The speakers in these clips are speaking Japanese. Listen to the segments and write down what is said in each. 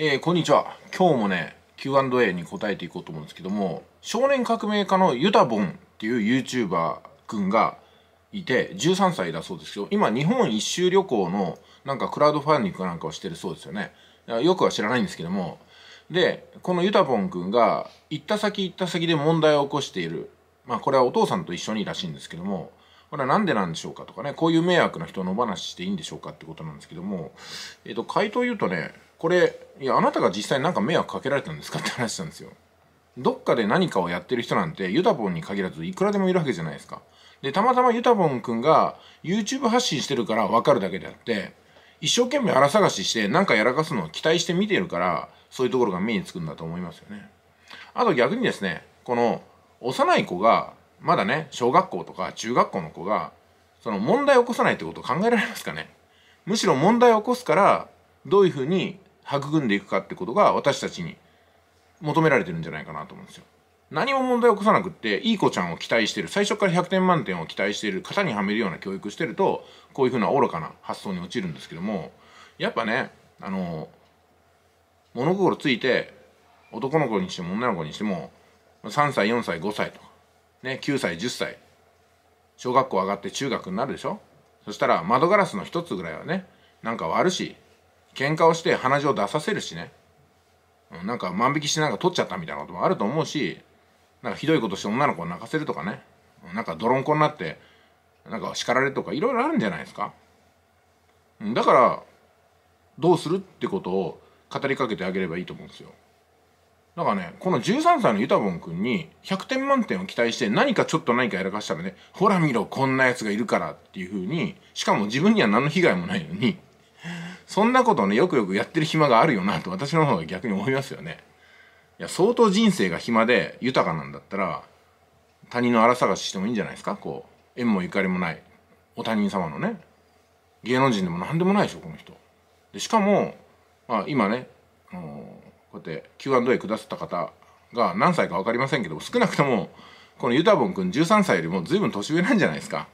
えー、こんにちは。今日もね、Q&A に答えていこうと思うんですけども、少年革命家のユタボンっていう YouTuber くんがいて、13歳だそうですけど、今日本一周旅行のなんかクラウドファンディングなんかをしてるそうですよね。よくは知らないんですけども、で、このユタボンくんが行った先行った先で問題を起こしている。まあこれはお父さんと一緒にらしいんですけども、これは何でなんでしょうかとかね、こういう迷惑な人を野放ししていいんでしょうかってことなんですけども、えっ、ー、と、回答言うとね、これいやあなたが実際何か迷惑かけられたんですかって話なんですよどっかで何かをやってる人なんてユタボンに限らずいくらでもいるわけじゃないですかでたまたまユタボン君が YouTube 発信してるから分かるだけであって一生懸命荒探しして何かやらかすのを期待して見てるからそういうところが目につくんだと思いますよねあと逆にですねこの幼い子がまだね小学校とか中学校の子がその問題を起こさないってことを考えられますかねむしろ問題を起こすからどういうふうに育んでいくかってことが私たちに求められてるんじゃないかなと思うんですよ。何も問題を起こさなくっていい子ちゃんを期待してる最初から100点満点を期待している型にはめるような教育してるとこういうふうな愚かな発想に陥るんですけどもやっぱねあの物心ついて男の子にしても女の子にしても3歳4歳5歳とか、ね、9歳10歳小学校上がって中学になるでしょそしたら窓ガラスの一つぐらいはねなんか割るし喧嘩をして鼻血を出させるしね、うん、なんか万引きしてなんか取っちゃったみたいなこともあると思うしなんかひどいことして女の子を泣かせるとかねなんか泥んこになってなんか叱られるとかいろいろあるんじゃないですかだからどうするってことを語りかけてあげればいいと思うんですよだからねこの13歳のユタボン君に100点満点を期待して何かちょっと何かやらかしたらねほら見ろこんなやつがいるからっていうふうにしかも自分には何の被害もないのにそんなことをねよくよくやってる暇があるよなと私の方が逆に思いますよねいや相当人生が暇で豊かなんだったら他人の荒探ししてもいいんじゃないですかこう縁もゆかりもないお他人様のね芸能人でも何でもないでしょこの人でしかも、まあ、今ねあのこうやって Q&A くださった方が何歳か分かりませんけど少なくともこのユタボン君13歳よりも随分年上なんじゃないですか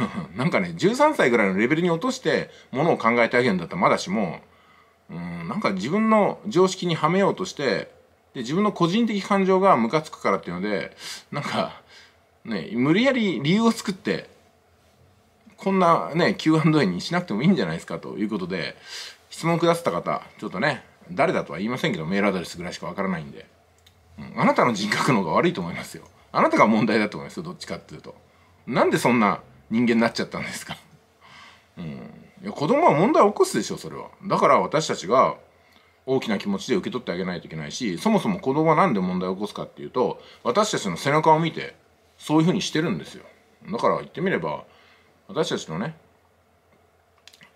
なんかね13歳ぐらいのレベルに落としてものを考えてあげるんだったらまだしもうんなんか自分の常識にはめようとしてで自分の個人的感情がムカつくからっていうのでなんかね無理やり理由を作ってこんなね Q&A にしなくてもいいんじゃないですかということで質問くださった方ちょっとね誰だとは言いませんけどメールアドレスぐらいしかわからないんで、うん、あなたの人格の方が悪いと思いますよあなたが問題だと思いますよどっちかっていうとなんでそんな人間になっちゃったんですかうんいや子供は問題を起こすでしょそれはだから私たちが大きな気持ちで受け取ってあげないといけないしそもそも子供は何で問題を起こすかっていうと私たちの背中を見てそういうふうにしてるんですよだから言ってみれば私たちのね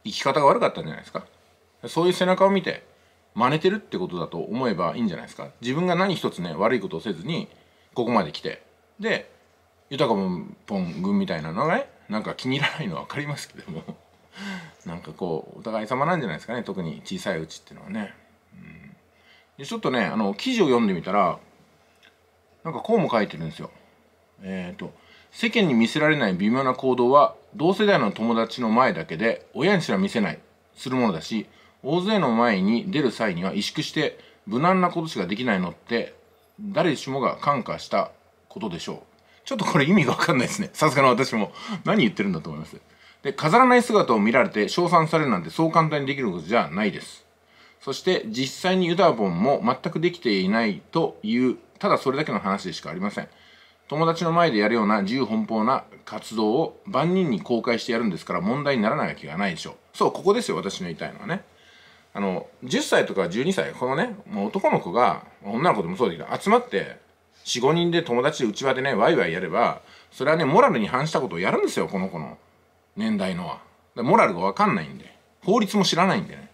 生き方が悪かったんじゃないですかそういう背中を見て真似てるってことだと思えばいいんじゃないですか自分が何一つね悪いことをせずにここまで来てで豊かポン軍みたいなのがねなんか気に入らないの分かりますけども なんかこうお互い様なんじゃないですかね特に小さいうちっていうのはね、うん、でちょっとねあの記事を読んでみたらなんかこうも書いてるんですよえっ、ー、と世間に見せられない微妙な行動は同世代の友達の前だけで親にすら見せないするものだし大勢の前に出る際には萎縮して無難なことしかできないのって誰しもが感化したことでしょうちょっとこれ意味がわかんないですね。さすがの私も。何言ってるんだと思います。で、飾らない姿を見られて称賛されるなんてそう簡単にできることじゃないです。そして実際にユダボンも全くできていないという、ただそれだけの話でしかありません。友達の前でやるような自由奔放な活動を万人に公開してやるんですから問題にならないわけがないでしょう。そう、ここですよ、私の言いたいのはね。あの、10歳とか12歳、このね、もう男の子が、女の子でもそうだけど、集まって、45人で友達でうちわでねワイワイやればそれはねモラルに反したことをやるんですよこの子の年代のはモラルが分かんないんで法律も知らないんでね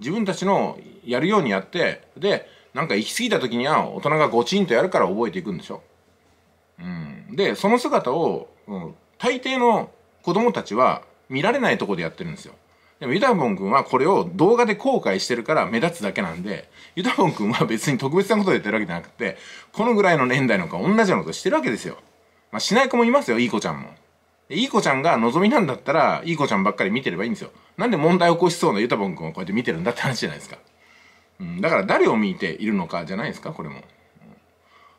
自分たちのやるようにやってでなんか行き過ぎた時には大人がゴチンとやるから覚えていくんでしょ、うん、でその姿を、うん、大抵の子供たちは見られないとこでやってるんですよでもユダボン君はこれを動画で後悔してるから目立つだけなんで、ユダボン君は別に特別なことで言ってるわけじゃなくて、このぐらいの年代の子は同じようなことしてるわけですよ。まあ、しない子もいますよ、いい子ちゃんも。いい子ちゃんが望みなんだったら、いい子ちゃんばっかり見てればいいんですよ。なんで問題起こしそうなユタボン君をこうやって見てるんだって話じゃないですか。うん、だから誰を見ているのかじゃないですか、これも。うん、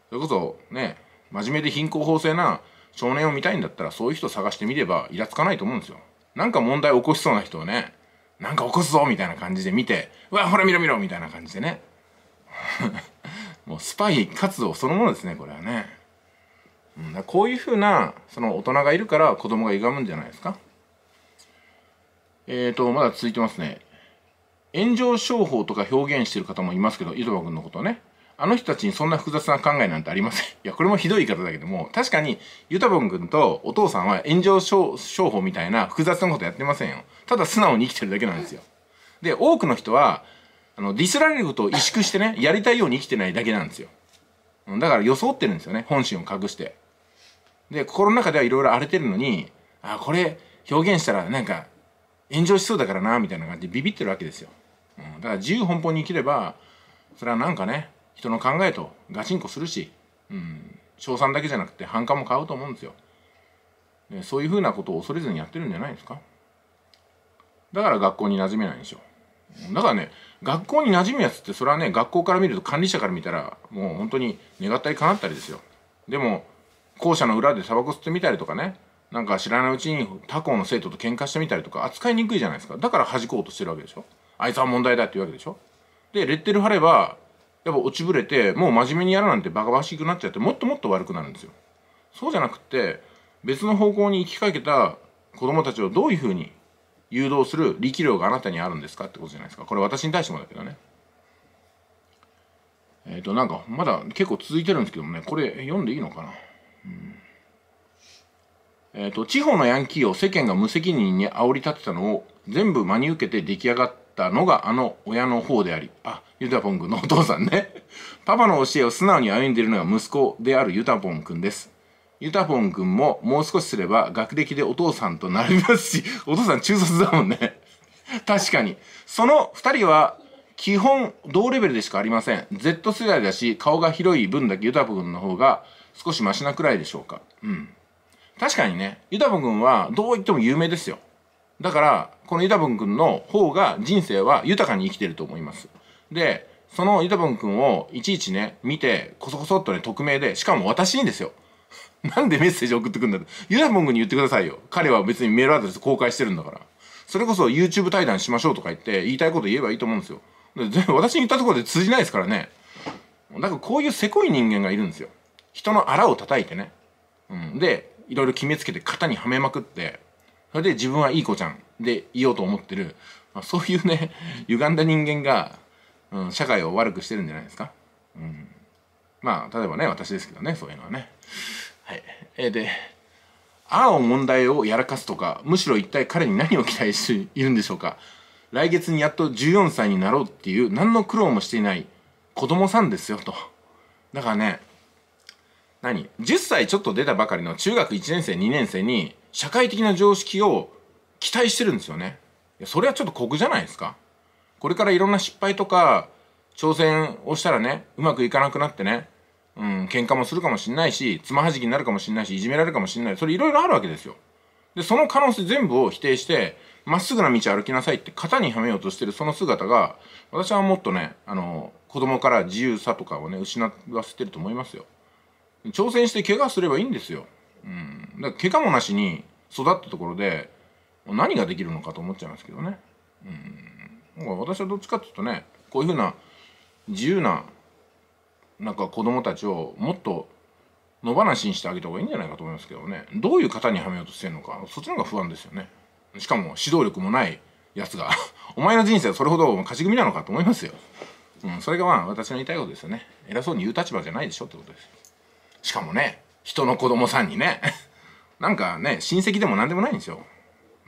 それこそ、ね、真面目で貧困法制な少年を見たいんだったら、そういう人探してみれば、イラつかないと思うんですよ。なんか問題起こしそうな人をね、なんか起こすぞみたいな感じで見て、うわ、ほら見ろ見ろみたいな感じでね。もうスパイ活動そのものですね、これはね。うん、だこういうふうな、その大人がいるから子供が歪むんじゃないですか。えーと、まだ続いてますね。炎上商法とか表現してる方もいますけど、井戸田君のことね。あの人たちにそんな複雑な考えなんてありません。いや、これもひどい言い方だけども、確かに、ユタボン君とお父さんは炎上商法みたいな複雑なことやってませんよ。ただ素直に生きてるだけなんですよ。で、多くの人は、あの、ディスられることを萎縮してね、やりたいように生きてないだけなんですよ。だから装ってるんですよね、本心を隠して。で、心の中ではいろいろ荒れてるのに、あ、これ表現したらなんか炎上しそうだからな、みたいな感じでビビってるわけですよ。うん、だから自由奔放に生きれば、それはなんかね、人の考えとガチンコするし、うん、賞賛だけじゃなくて反感も買うと思うんですよ。そういうふうなことを恐れずにやってるんじゃないですかだから学校に馴染めないんでしょだからね学校に馴染むやつってそれはね学校から見ると管理者から見たらもう本当に願ったり叶ったりですよでも校舎の裏でタバコ吸ってみたりとかねなんか知らないうちに他校の生徒と喧嘩してみたりとか扱いにくいじゃないですかだから弾こうとしてるわけでしょあいつは問題だっていうわけでしょでレッテル貼ればやっぱ落ちぶれてもう真面目にやらなんてバカバしくなっちゃってもっともっと悪くなるんですよそうじゃなくって別の方向に行きかけた子供たちをどういうふうに誘導する力量があなたにあるんですかってことじゃないですかこれ私に対してもだけどねえっ、ー、となんかまだ結構続いてるんですけどもねこれ読んでいいのかな、うんえーと、地方のヤンキーを世間が無責任に煽り立てたのを全部真に受けて出来上がっったのがあの親の方であり、あ、ユタポン君のお父さんね。パパの教えを素直に歩んでいるのが息子であるユタポン君です。ユタポン君ももう少しすれば学歴でお父さんとなりますし、お父さん中卒だもんね。確かに。その2人は基本同レベルでしかありません。Z 世代だし、顔が広い分だけユタポン君の方が少しマシなくらいでしょうか。うん。確かにね、ユタポン君はどう言っても有名ですよ。だからこのユタボン君の方が人生は豊かに生きてると思いますでそのユタボン君をいちいちね見てこそこそっとね匿名でしかも私にですよなんでメッセージ送ってくんだと。ユタボン君に言ってくださいよ彼は別にメールアドレス公開してるんだからそれこそ YouTube 対談しましょうとか言って言いたいこと言えばいいと思うんですよ私に言ったところで通じないですからねだからこういうせこい人間がいるんですよ人の荒を叩いてね、うん、でいろいろ決めつけて型にはめまくってそれで自分はいい子ちゃんでいようと思ってる、まあ、そういうね歪んだ人間が、うん、社会を悪くしてるんじゃないですか、うん、まあ例えばね私ですけどねそういうのはねはいえでああを問題をやらかすとかむしろ一体彼に何を期待しているんでしょうか来月にやっと14歳になろうっていう何の苦労もしていない子供さんですよとだからね何10歳ちょっと出たばかりの中学1年生2年生に社会的な常識を期待してるんですよね。それはちょっと酷じゃないですか。これからいろんな失敗とか、挑戦をしたらね、うまくいかなくなってね、うん、喧嘩もするかもしんないし、つまはじきになるかもしんないし、いじめられるかもしんない。それいろいろあるわけですよ。で、その可能性全部を否定して、まっすぐな道歩きなさいって型にはめようとしてるその姿が、私はもっとね、あの、子供から自由さとかをね、失わせてると思いますよ。挑戦して怪我すればいいんですよ。うん、怪我もなしに育ったところで何ができるのかと思っちゃいますけどね、うん、私はどっちかっていうとねこういうふうな自由ななんか子供たちをもっと野放しにしてあげた方がいいんじゃないかと思いますけどねどういう型にはめようとしてるのかそっちの方が不安ですよねしかも指導力もないやつが お前の人生はそれほど勝ち組なのかと思いますよ、うん、それがまあ私の言いたいことですよね偉そうに言う立場じゃないでしょってことですしかもね人の子供さんにね なんかね親戚でも何でもないんですよ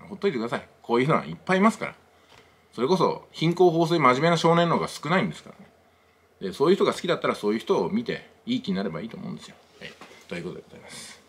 ほっといてくださいこういう人はいっぱいいますからそれこそ貧困法制真面目な少年の方が少ないんですからねでそういう人が好きだったらそういう人を見ていい気になればいいと思うんですよ、はい、ということでございます